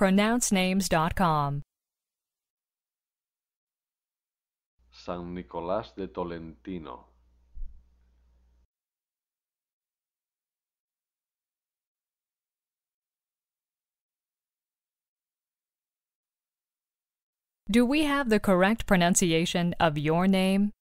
pronouncenames.com. San Nicolás de Tolentino. Do we have the correct pronunciation of your name?